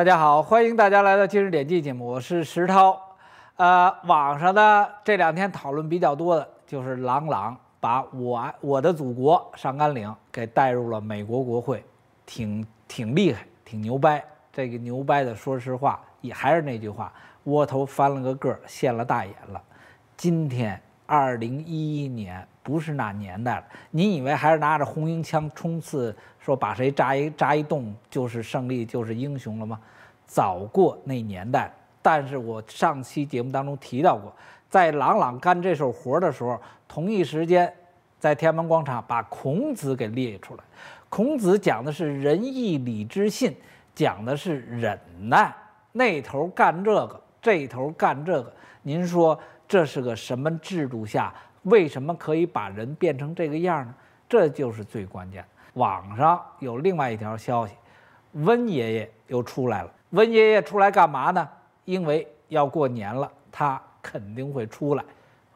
大家好，欢迎大家来到今日点击节目，我是石涛。呃，网上呢这两天讨论比较多的，就是朗朗把我我的祖国上甘岭给带入了美国国会，挺挺厉害，挺牛掰。这个牛掰的，说实话也还是那句话，窝头翻了个个，现了大眼了。今天二零一一年。不是那年代了，你以为还是拿着红缨枪冲刺，说把谁扎一扎一洞就是胜利就是英雄了吗？早过那年代。但是我上期节目当中提到过，在朗朗干这手活儿的时候，同一时间，在天安门广场把孔子给列出来。孔子讲的是仁义礼智信，讲的是忍耐。那头干这个，这头干这个，您说这是个什么制度下？为什么可以把人变成这个样呢？这就是最关键网上有另外一条消息，温爷爷又出来了。温爷爷出来干嘛呢？因为要过年了，他肯定会出来。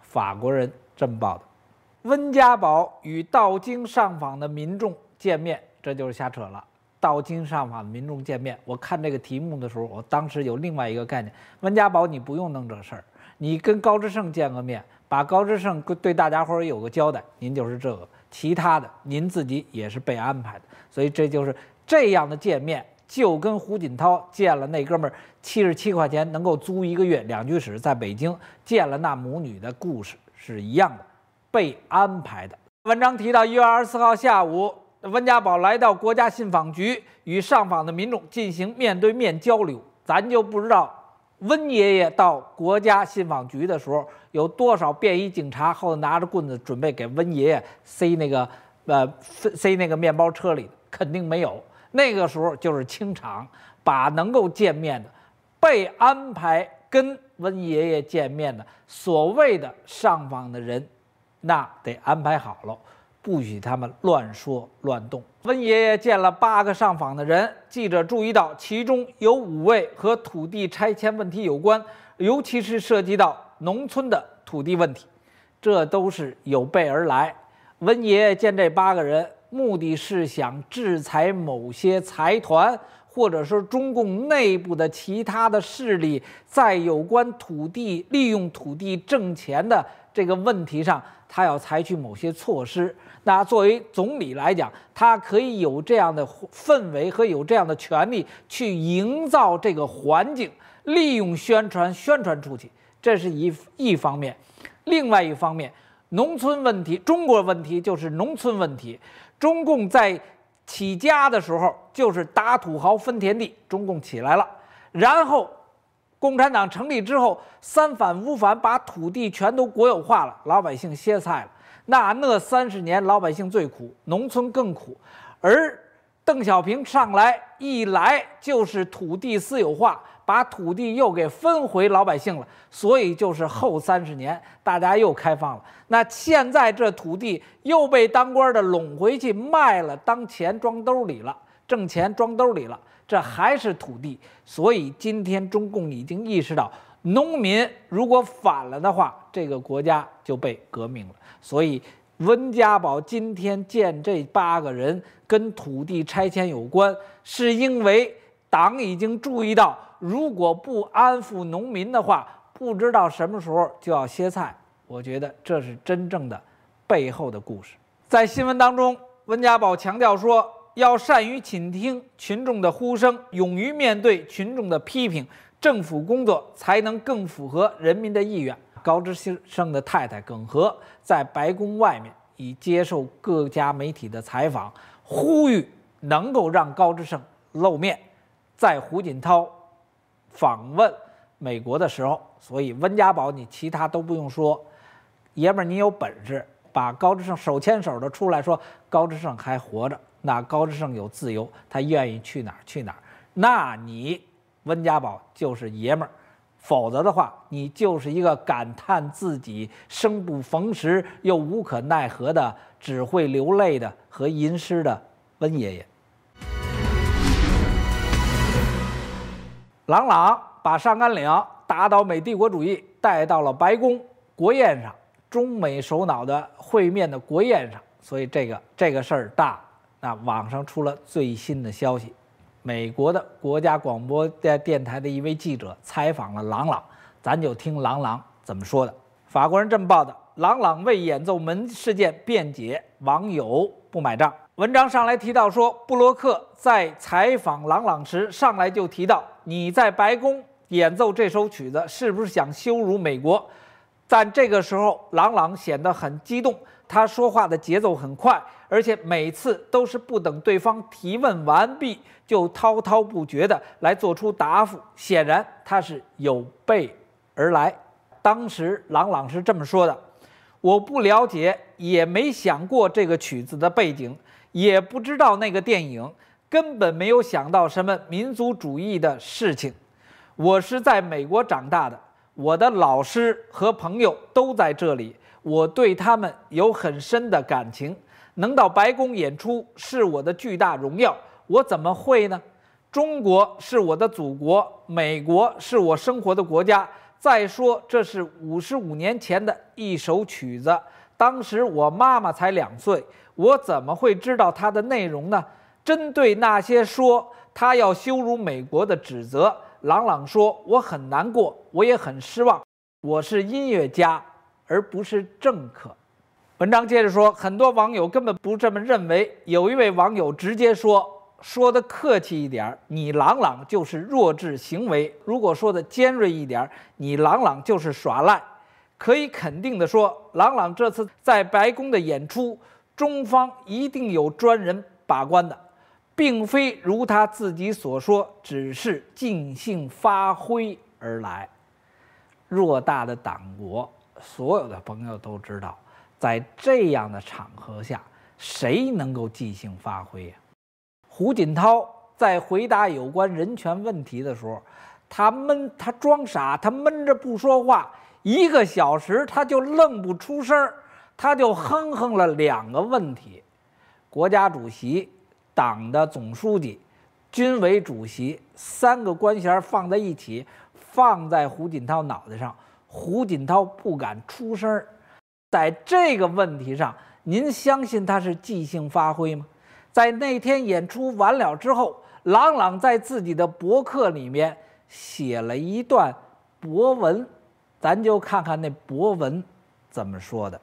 法国人这么报的：温家宝与到京上访的民众见面，这就是瞎扯了。到京上访的民众见面，我看这个题目的时候，我当时有另外一个概念：温家宝，你不用弄这事儿，你跟高志胜见个面。把高志胜对大家伙有个交代，您就是这个，其他的您自己也是被安排的，所以这就是这样的见面，就跟胡锦涛见了那哥们儿七十七块钱能够租一个月两居室在北京见了那母女的故事是一样的，被安排的。文章提到一月二十四号下午，温家宝来到国家信访局与上访的民众进行面对面交流，咱就不知道。温爷爷到国家信访局的时候，有多少便衣警察后拿着棍子准备给温爷爷塞那个呃塞塞那个面包车里？肯定没有。那个时候就是清场，把能够见面的、被安排跟温爷爷见面的所谓的上访的人，那得安排好了。不许他们乱说乱动。温爷爷见了八个上访的人，记者注意到其中有五位和土地拆迁问题有关，尤其是涉及到农村的土地问题，这都是有备而来。温爷爷见这八个人，目的是想制裁某些财团。或者说，中共内部的其他的势力在有关土地利用、土地挣钱的这个问题上，他要采取某些措施。那作为总理来讲，他可以有这样的氛围和有这样的权利去营造这个环境，利用宣传宣传出去。这是一一方面。另外一方面，农村问题，中国问题就是农村问题。中共在。起家的时候就是打土豪分田地，中共起来了，然后共产党成立之后，三反五反把土地全都国有化了，老百姓歇菜了。那那三十年老百姓最苦，农村更苦，而邓小平上来一来就是土地私有化。把土地又给分回老百姓了，所以就是后三十年大家又开放了。那现在这土地又被当官的拢回去卖了，当钱装兜里了，挣钱装兜里了。这还是土地，所以今天中共已经意识到，农民如果反了的话，这个国家就被革命了。所以温家宝今天见这八个人跟土地拆迁有关，是因为党已经注意到。如果不安抚农民的话，不知道什么时候就要歇菜。我觉得这是真正的背后的故事。在新闻当中，温家宝强调说，要善于倾听群众的呼声，勇于面对群众的批评，政府工作才能更符合人民的意愿。高智生的太太耿和在白宫外面已接受各家媒体的采访，呼吁能够让高志胜露面，在胡锦涛。访问美国的时候，所以温家宝，你其他都不用说，爷们儿，你有本事把高志胜手牵手的出来说，高志胜还活着，那高志胜有自由，他愿意去哪儿去哪儿，那你温家宝就是爷们儿，否则的话，你就是一个感叹自己生不逢时又无可奈何的，只会流泪的和吟诗的温爷爷。郎朗把上甘岭打倒美帝国主义带到了白宫国宴上，中美首脑的会面的国宴上，所以这个这个事儿大。那网上出了最新的消息，美国的国家广播电电台的一位记者采访了郎朗，咱就听郎朗怎么说的。法国人这么报的：郎朗为演奏门事件辩解，网友不买账。文章上来提到说，布洛克在采访郎朗时上来就提到。你在白宫演奏这首曲子，是不是想羞辱美国？但这个时候，朗朗显得很激动，他说话的节奏很快，而且每次都是不等对方提问完毕，就滔滔不绝地来做出答复。显然，他是有备而来。当时，朗朗是这么说的：“我不了解，也没想过这个曲子的背景，也不知道那个电影。”根本没有想到什么民族主义的事情。我是在美国长大的，我的老师和朋友都在这里，我对他们有很深的感情。能到白宫演出是我的巨大荣耀，我怎么会呢？中国是我的祖国，美国是我生活的国家。再说，这是五十五年前的一首曲子，当时我妈妈才两岁，我怎么会知道它的内容呢？针对那些说他要羞辱美国的指责，朗朗说：“我很难过，我也很失望。我是音乐家，而不是政客。”文章接着说，很多网友根本不这么认为。有一位网友直接说：“说的客气一点，你朗朗就是弱智行为；如果说的尖锐一点，你朗朗就是耍赖。”可以肯定地说，朗朗这次在白宫的演出，中方一定有专人把关的。并非如他自己所说，只是尽兴发挥而来。偌大的党国，所有的朋友都知道，在这样的场合下，谁能够尽兴发挥呀？胡锦涛在回答有关人权问题的时候，他闷，他装傻，他闷着不说话，一个小时他就愣不出声儿，他就哼哼了两个问题。国家主席。党的总书记、军委主席三个官衔放在一起，放在胡锦涛脑袋上，胡锦涛不敢出声儿。在这个问题上，您相信他是即兴发挥吗？在那天演出完了之后，朗朗在自己的博客里面写了一段博文，咱就看看那博文怎么说的。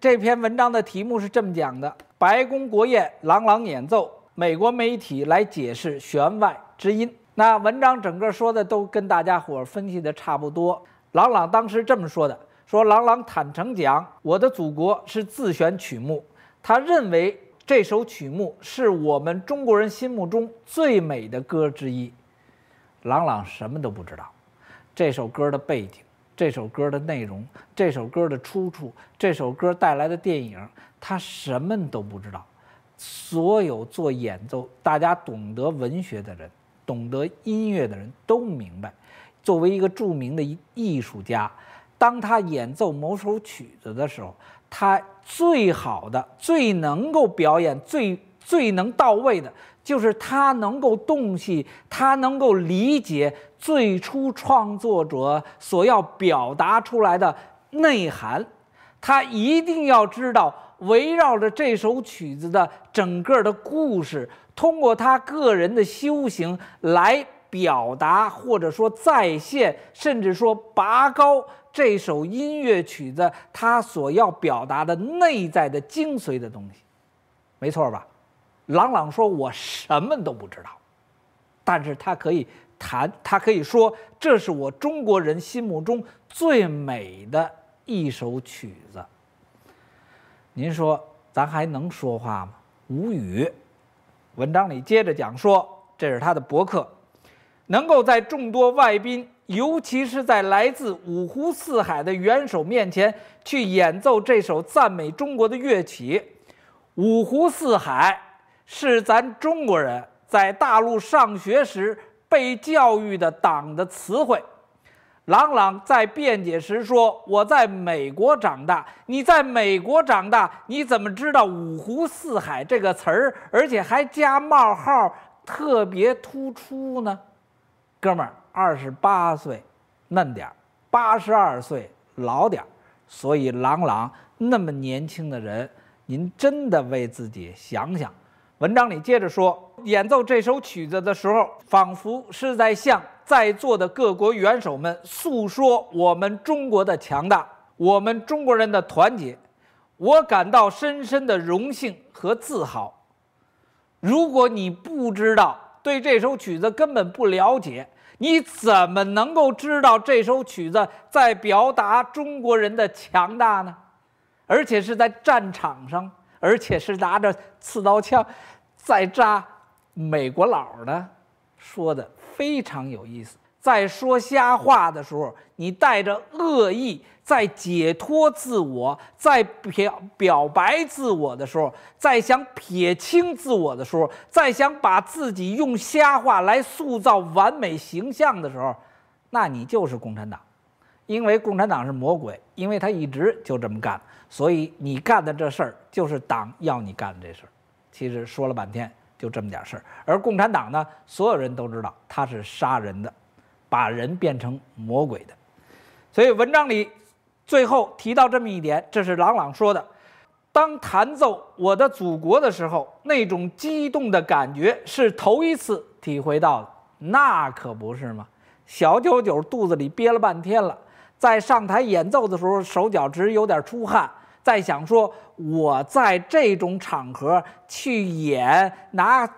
这篇文章的题目是这么讲的：白宫国宴，郎朗演奏，美国媒体来解释弦外之音。那文章整个说的都跟大家伙分析的差不多。郎朗当时这么说的：“说郎朗坦诚讲，我的祖国是自选曲目，他认为这首曲目是我们中国人心目中最美的歌之一。”郎朗什么都不知道，这首歌的背景。这首歌的内容，这首歌的出处，这首歌带来的电影，他什么都不知道。所有做演奏，大家懂得文学的人，懂得音乐的人都明白，作为一个著名的艺术家，当他演奏某首曲子的时候，他最好的、最能够表演、最最能到位的。就是他能够洞悉，他能够理解最初创作者所要表达出来的内涵。他一定要知道围绕着这首曲子的整个的故事，通过他个人的修行来表达或者说再现，甚至说拔高这首音乐曲子他所要表达的内在的精髓的东西，没错吧？朗朗说：“我什么都不知道，但是他可以弹，他可以说，这是我中国人心目中最美的一首曲子。”您说，咱还能说话吗？无语。文章里接着讲说，这是他的博客，能够在众多外宾，尤其是在来自五湖四海的元首面前去演奏这首赞美中国的乐曲，五湖四海。是咱中国人在大陆上学时被教育的党的词汇。朗朗在辩解时说：“我在美国长大，你在美国长大，你怎么知道‘五湖四海’这个词儿，而且还加冒号，特别突出呢？”哥们儿，二十八岁嫩点儿，八十二岁老点儿，所以朗朗那么年轻的人，您真的为自己想想。文章里接着说，演奏这首曲子的时候，仿佛是在向在座的各国元首们诉说我们中国的强大，我们中国人的团结。我感到深深的荣幸和自豪。如果你不知道，对这首曲子根本不了解，你怎么能够知道这首曲子在表达中国人的强大呢？而且是在战场上。而且是拿着刺刀枪，在扎美国佬的，说的非常有意思。在说瞎话的时候，你带着恶意，在解脱自我，在表表白自我的时候，在想撇清自我的时候，在想把自己用瞎话来塑造完美形象的时候，那你就是共产党。因为共产党是魔鬼，因为他一直就这么干，所以你干的这事儿就是党要你干的这事儿。其实说了半天就这么点事儿。而共产党呢，所有人都知道他是杀人的，把人变成魔鬼的。所以文章里最后提到这么一点，这是朗朗说的：当弹奏《我的祖国》的时候，那种激动的感觉是头一次体会到的。那可不是吗？小九九肚子里憋了半天了。在上台演奏的时候，手脚直有点出汗。在想说，我在这种场合去演拿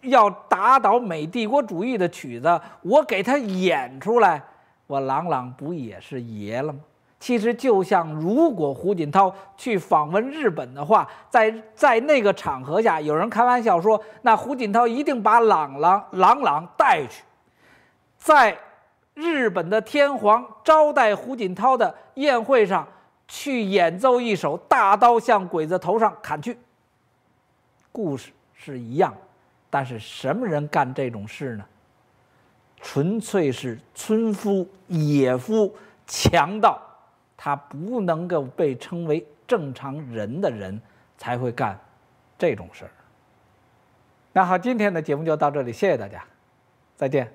要打倒美帝国主义的曲子，我给他演出来，我朗朗不也是爷了吗？其实就像，如果胡锦涛去访问日本的话，在在那个场合下，有人开玩笑说，那胡锦涛一定把朗朗朗朗带去，在。日本的天皇招待胡锦涛的宴会上，去演奏一首大刀向鬼子头上砍去。故事是一样，但是什么人干这种事呢？纯粹是村夫、野夫、强盗，他不能够被称为正常人的人才会干这种事儿。那好，今天的节目就到这里，谢谢大家，再见。